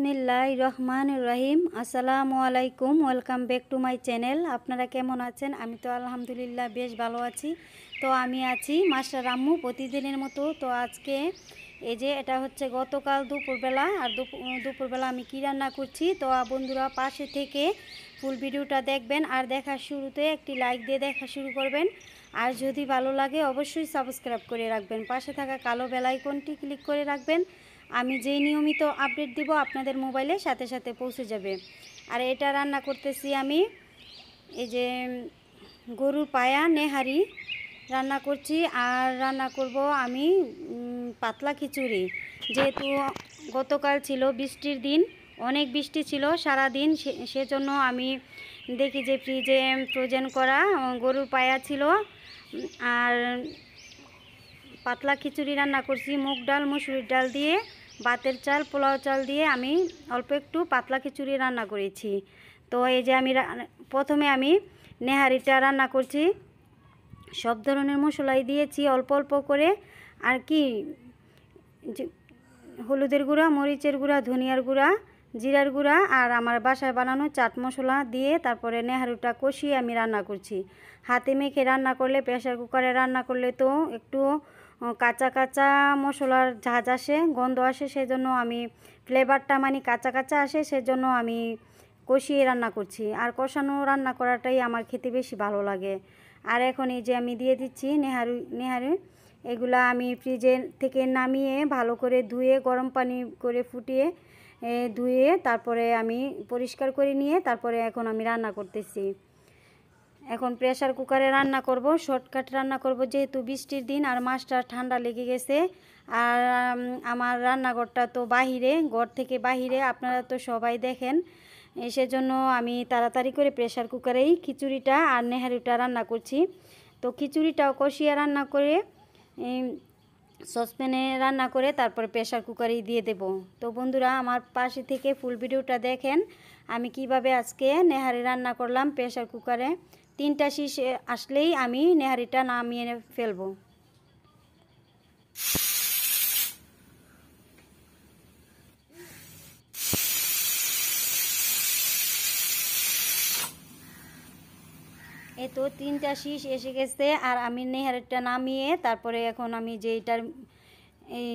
বিসমিল্লাহ রহমান রহিম আসসালামু আলাইকুম welcome back to my channel আপনারা কেমন আছেন আমি তো আলহামদুলিল্লাহ বেশ ভালো আছি তো আমি আছি মাস্টার আম্মু প্রতিদিনের মতো তো আজকে এই যে এটা হচ্ছে গতকাল দুপুরবেলা আর দুপুরবেলা আমি কী রান্না করছি তো বন্ধুরা পাশে থেকে ফুল ভিডিওটা দেখবেন আর দেখার শুরুতে একটি লাইক দিয়ে দেখা শুরু করবেন আর যদি ভালো লাগে অবশ্যই সাবস্ক্রাইব করে রাখবেন পাশে থাকা কালো বেলাইকনটি ক্লিক করে রাখবেন আমি যেই নিয়মিত আপডেট দিব আপনাদের মোবাইলে সাথে সাথে পৌঁছে যাবে আর এটা রান্না করতেছি আমি এই যে গরুর পায়া নেহারি রান্না করছি আর রান্না করব আমি পাতলা খিচুড়ি যেহেতু গতকাল ছিল বৃষ্টির দিন অনেক বৃষ্টি ছিল সারা দিন সেজন্য আমি দেখি যে ফ্রিজে ফ্রোজেন করা গরুর পায়া ছিল আর পাতলা খিচুড়ি রান্না করছি মুগ ডাল মুসুরির ডাল দিয়ে বাতের চাল পোলাও চাল দিয়ে আমি অল্প একটু পাতলা খিচুড়ি রান্না করেছি তো এই যে আমি প্রথমে আমি নেহারিটা রান্না করছি সব ধরনের মশলাই দিয়েছি অল্প অল্প করে আর কি হলুদের গুঁড়া মরিচের গুঁড়া ধনিয়ার গুঁড়া জিরার গুঁড়া আর আমার বাসায় বানানো চাট মশলা দিয়ে তারপরে নেহারুটা কষিয়ে আমি রান্না করছি হাতে মেখে রান্না করলে প্রেশার কুকারে রান্না করলে তো একটু কাঁচা কাঁচা মশলার ঝাঁজ আসে গন্ধ আসে সেই জন্য আমি ফ্লেভারটা মানে কাঁচা কাঁচা আসে সেজন্য আমি কষিয়ে রান্না করছি আর কষানো রান্না করাটাই আমার খেতে বেশি ভালো লাগে আর এখন এই যে আমি দিয়ে দিচ্ছি নেহারু নেহারু এগুলা আমি ফ্রিজে থেকে নামিয়ে ভালো করে ধুয়ে গরম পানি করে ফুটিয়ে ধুয়ে তারপরে আমি পরিষ্কার করে নিয়ে তারপরে এখন আমি রান্না করতেছি এখন প্রেশার কুকারে রান্না করব শর্টকাট রান্না করব যেহেতু বৃষ্টির দিন আর মাছটা ঠান্ডা লেগে গেছে আর আমার রান্নাঘরটা তো বাহিরে ঘর থেকে বাহিরে আপনারা তো সবাই দেখেন সেজন্য আমি তাড়াতাড়ি করে প্রেশার কুকারেই খিচুড়িটা আর নেহারুটা রান্না করছি তো খিচুড়িটাও কষিয়ে রান্না করে সসপ্যানে রান্না করে তারপরে প্রেশার কুকারেই দিয়ে দেব তো বন্ধুরা আমার পাশে থেকে ফুল ভিডিওটা দেখেন আমি কিভাবে আজকে নেহারি রান্না করলাম প্রেশার কুকারে তিনটা শীষ আসলেই আমি নেহারিটা নামিয়ে ফেলবো এতো তো তিনটা শীষ এসে গেছে আর আমি নেহারিটা নামিয়ে তারপরে এখন আমি যে এটার এই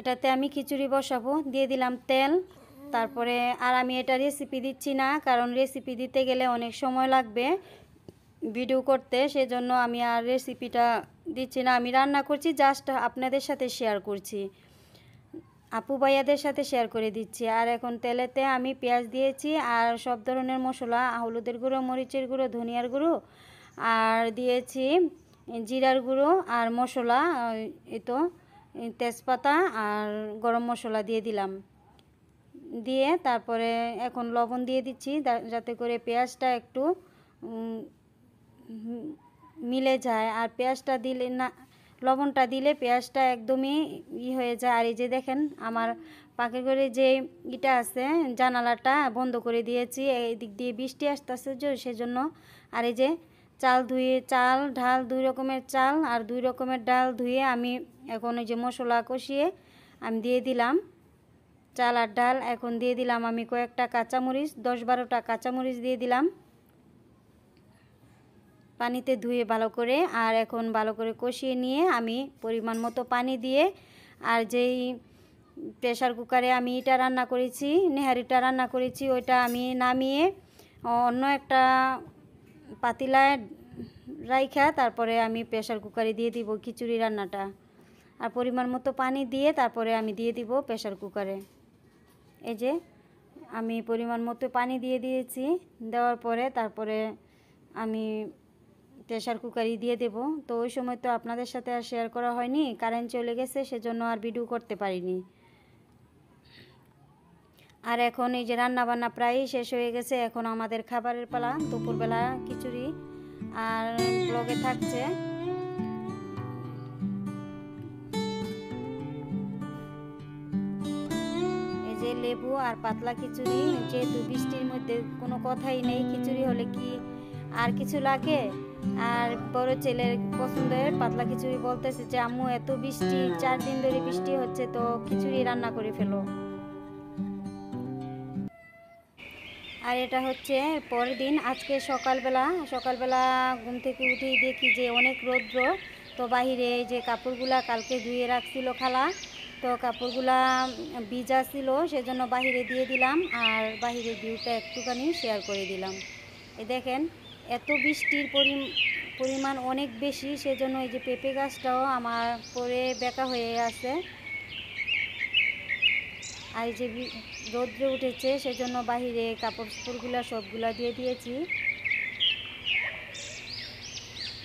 এটাতে আমি খিচুড়ি বসাবো দিয়ে দিলাম তেল তারপরে আর আমি এটা রেসিপি দিচ্ছি না কারণ রেসিপি দিতে গেলে অনেক সময় লাগবে ভিডিও করতে সেজন্য আমি আর রেসিপিটা দিচ্ছি না আমি রান্না করছি জাস্ট আপনাদের সাথে শেয়ার করছি আপু ভাইয়াদের সাথে শেয়ার করে দিচ্ছি আর এখন তেলেতে আমি পেঁয়াজ দিয়েছি আর সব ধরনের মশলা হলুদের গুঁড়ো মরিচের গুঁড়ো ধনিয়ার গুঁড়ো আর দিয়েছি জিরার গুঁড়ো আর মশলা এ তো তেজপাতা আর গরম মশলা দিয়ে দিলাম দিয়ে তারপরে এখন লবণ দিয়ে দিচ্ছি যাতে করে পেঁয়াজটা একটু মিলে যায় আর পেঁয়াজটা দিলে না লবণটা দিলে পেঁয়াজটা একদমই ই হয়ে যায় আর এই যে দেখেন আমার পাকে করে যে ইটা আছে জানালাটা বন্ধ করে দিয়েছি এই দিক দিয়ে বৃষ্টি আসতেছে যে সেজন্য আর এই যে চাল ধুয়ে চাল ঢাল দুই রকমের চাল আর দুই রকমের ডাল ধুয়ে আমি এখন ওই যে মশলা কষিয়ে আমি দিয়ে দিলাম চাল আর ডাল এখন দিয়ে দিলাম আমি কয়েকটা কাঁচামরিচ দশ বারোটা কাঁচামরিচ দিয়ে দিলাম পানিতে ধুয়ে ভালো করে আর এখন ভালো করে কষিয়ে নিয়ে আমি পরিমাণ মতো পানি দিয়ে আর যেই প্রেশার কুকারে আমি এটা রান্না করেছি নেহারিটা রান্না করেছি ওইটা আমি নামিয়ে অন্য একটা পাতিলায় রাইখা তারপরে আমি প্রেশার কুকারে দিয়ে দিব খিচুড়ি রান্নাটা আর পরিমাণ মতো পানি দিয়ে তারপরে আমি দিয়ে দিব প্রেশার কুকারে এই যে আমি পরিমাণ মতো পানি দিয়ে দিয়েছি দেওয়ার পরে তারপরে আমি প্রেশার কুকারই দিয়ে দেব তো ওই সময় তো আপনাদের সাথে আর শেয়ার করা হয়নি কারেন্ট চলে গেছে সেজন্য আর ভিডিও করতে পারিনি আর এখন এই যে রান্নাবান্না প্রায় শেষ হয়ে গেছে এখন আমাদের খাবারের পালা দুপুরবেলা খিচুড়ি আর ব্লগে থাকছে লেবু আর পাতলা খিচুড়ি যেহেতু বৃষ্টির মধ্যে কোনো কথাই নেই খিচুড়ি হলে কি আর কিছু লাগে আর বড় ছেলের পছন্দের পাতলা খিচুড়ি বলতেছে যে আম্মু এত বৃষ্টি চার দিন ধরে বৃষ্টি হচ্ছে তো খিচুড়ি রান্না করে ফেলো আর এটা হচ্ছে পরের দিন আজকে সকালবেলা সকালবেলা ঘুম থেকে উঠেই দেখি যে অনেক রৌদ্র তো বাহিরে যে কাপড়গুলা কালকে ধুয়ে রাখছিল খালা তো কাপড়গুলা ভিজা ছিল সেজন্য বাহিরে দিয়ে দিলাম আর বাহিরে ভিউটা একটুখানি শেয়ার করে দিলাম এ দেখেন এত বৃষ্টির পরিমাণ অনেক বেশি সেজন্য এই যে পেঁপে গাছটাও আমার পরে বেঁকা হয়ে আছে আর যে রোদ্রে উঠেছে সেজন্য বাহিরে কাপড় চোপড়গুলা সবগুলো দিয়ে দিয়েছি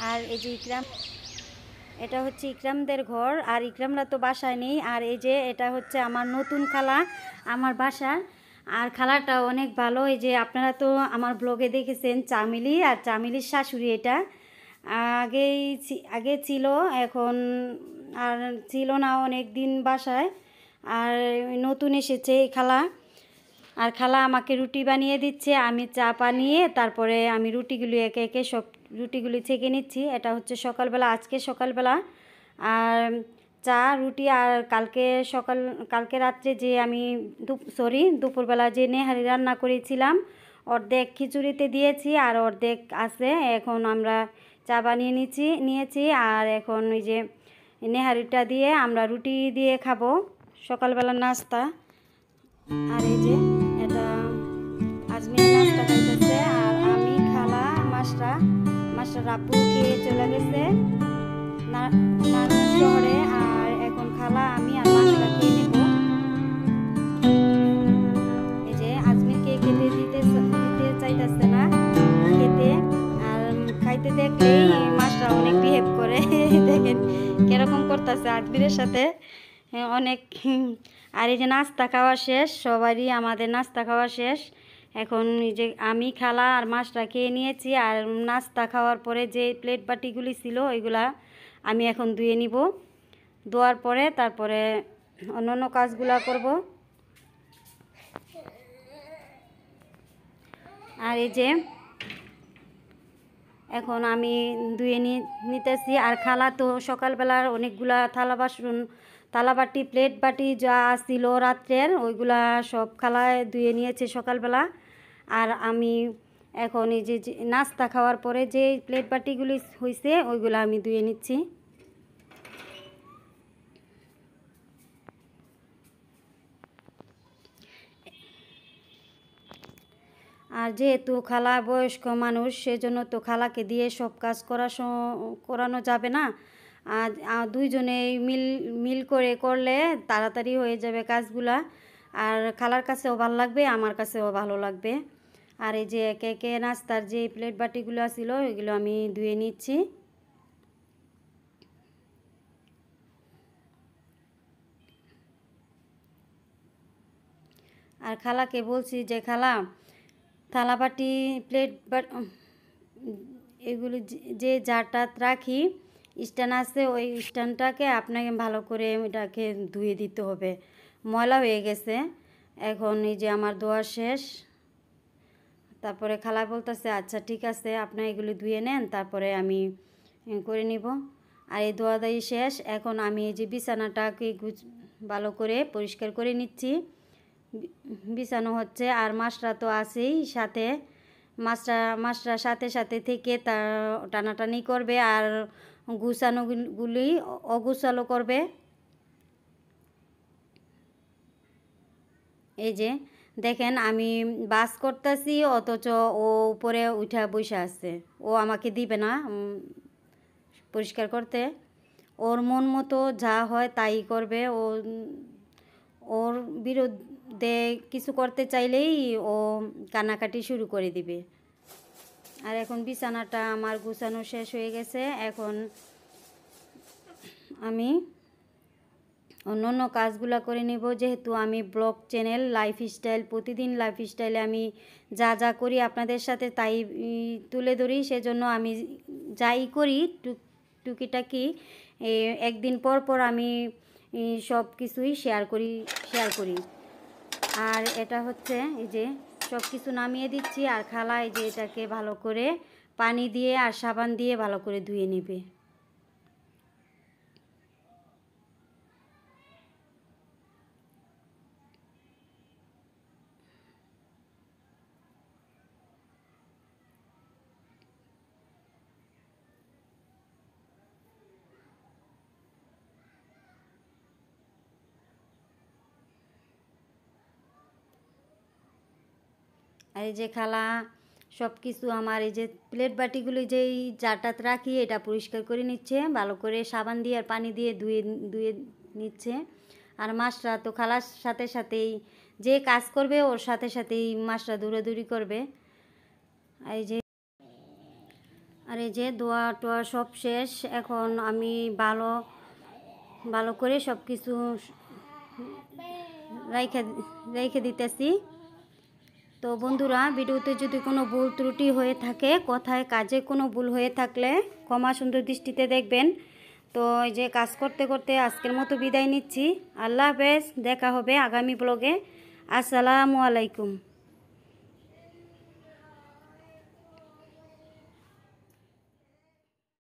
আর এই যে ইকরাম এটা হচ্ছে ইকরামদের ঘর আর ইকরামরা তো বাসায় নেই আর এই যে এটা হচ্ছে আমার নতুন খালা আমার বাসার আর খালাটা অনেক ভালো এই যে আপনারা তো আমার ব্লগে দেখেছেন চামিলি আর চামিলির শাশুড়ি এটা আগেই আগে ছিল এখন আর ছিল না অনেক দিন বাসায় আর নতুন এসেছে এই খালা আর খালা আমাকে রুটি বানিয়ে দিচ্ছে আমি চা বানিয়ে তারপরে আমি রুটিগুলি একে একে সব রুটিগুলি ছেঁকে নিচ্ছি এটা হচ্ছে সকালবেলা আজকে সকালবেলা আর চা রুটি আর কালকে সকাল কালকে রাত্রে যে আমি সরি দুপুরবেলা যে নেহারি রান্না করেছিলাম অর্ধেক খিচুড়িতে দিয়েছি আর অর্ধেক আছে এখন আমরা চা বানিয়ে নিচ্ছি নিয়েছি আর এখন ওই যে নেহারিটা দিয়ে আমরা রুটি দিয়ে খাবো সকালবেলা নাস্তা আর এই যে মাস্টার আপু খেয়ে চলে গেছে নারায়ণ শহরে আর এখন খালা আমি আর মাস্টার খেয়ে নেব এই যে আজমিরকে খেতে দিতে দিতে চাইতেছে না খেতে আর খাইতে দেখলেই মাস্টার অনেক বিহেভ করে দেখেন কিরকম করতেছে আজমিরের সাথে অনেক আর এই যে নাস্তা খাওয়া শেষ সবারই আমাদের নাস্তা খাওয়া শেষ এখন এই যে আমি খালা আর মাছটা খেয়ে নিয়েছি আর নাস্তা খাওয়ার পরে যে প্লেট বাটিগুলি ছিল ওইগুলা আমি এখন ধুয়ে নিব ধোয়ার পরে তারপরে অন্য অন্য কাজগুলা করব আর এই যে এখন আমি ধুয়ে নিতেছি আর খালা তো সকালবেলার অনেকগুলা থালা বাসন বাটি প্লেট বাটি যা ছিল রাত্রের ওইগুলা সব খালায় ধুয়ে নিয়েছে সকালবেলা আর আমি এখন এই যে নাস্তা খাওয়ার পরে যে প্লেট বাটিগুলি হয়েছে ওইগুলো আমি ধুয়ে নিচ্ছি আর যেহেতু খালা বয়স্ক মানুষ সেজন্য তো খালাকে দিয়ে সব কাজ করা করানো যাবে না দুইজনে মিল মিল করে করলে তাড়াতাড়ি হয়ে যাবে কাজগুলা আর খালার কাছেও ভালো লাগবে আমার কাছেও ভালো লাগবে আর এই যে কেকে নাস্তার যে প্লেট বাটিগুলো ছিল ওইগুলো আমি ধুয়ে নিচ্ছি আর খালাকে বলছি যে খালা থালা বাটি প্লেট বাট এগুলো যে জারটা রাখি স্ট্যান্ড আছে ওই স্ট্যান্ডটাকে আপনাকে ভালো করে এটাকে ধুয়ে দিতে হবে ময়লা হয়ে গেছে এখন এই যে আমার দোয়া শেষ তারপরে খালা বলতেছে আচ্ছা ঠিক আছে আপনার এগুলি ধুয়ে নেন তারপরে আমি করে নিব আর এই ধোয়া দায়ী শেষ এখন আমি এই যে বিছানাটাকে গুছ ভালো করে পরিষ্কার করে নিচ্ছি বিছানো হচ্ছে আর মাছরা তো আছেই সাথে মাছরা মাছরা সাথে সাথে থেকে তা টানাটানি করবে আর গুছানোগুলি অগুছালো করবে এই যে দেখেন আমি বাস করতেছি অথচ ও উপরে উঠা বসে আছে ও আমাকে দিবে না পরিষ্কার করতে ওর মন মতো যা হয় তাই করবে ও ওর বিরুদ্ধে কিছু করতে চাইলেই ও কানাকাটি শুরু করে দিবে আর এখন বিছানাটা আমার গুছানো শেষ হয়ে গেছে এখন আমি অন্য অন্য কাজগুলো করে নেব যেহেতু আমি ব্লগ চ্যানেল লাইফস্টাইল প্রতিদিন লাইফস্টাইলে আমি যা যা করি আপনাদের সাথে তাই তুলে ধরি সেজন্য আমি যাই করি টুকিটাকি একদিন পর পর আমি সব কিছুই শেয়ার করি শেয়ার করি আর এটা হচ্ছে এই যে সব কিছু নামিয়ে দিচ্ছি আর খালায় যে এটাকে ভালো করে পানি দিয়ে আর সাবান দিয়ে ভালো করে ধুয়ে নেবে আর এই যে খালা সব কিছু আমার এই যে প্লেট বাটিগুলি যেই চাটাত রাখি এটা পরিষ্কার করে নিচ্ছে ভালো করে সাবান দিয়ে আর পানি দিয়ে ধুয়ে ধুয়ে নিচ্ছে আর মাছরা তো খালার সাথে সাথেই যে কাজ করবে ওর সাথে সাথেই মাছরা দৌড়াদৌড়ি করবে আর এই যে আর এই যে দোয়া টোয়া সব শেষ এখন আমি ভালো ভালো করে সব কিছু রেখে রেখে দিতেছি তো বন্ধুরা ভিডিওতে যদি কোনো ভুল ত্রুটি হয়ে থাকে কথায় কাজে কোনো ভুল হয়ে থাকলে ক্ষমা সুন্দর দৃষ্টিতে দেখবেন তো এই যে কাজ করতে করতে আজকের মতো বিদায় নিচ্ছি আল্লাহ হাফেজ দেখা হবে আগামী ব্লগে আসসালামু আলাইকুম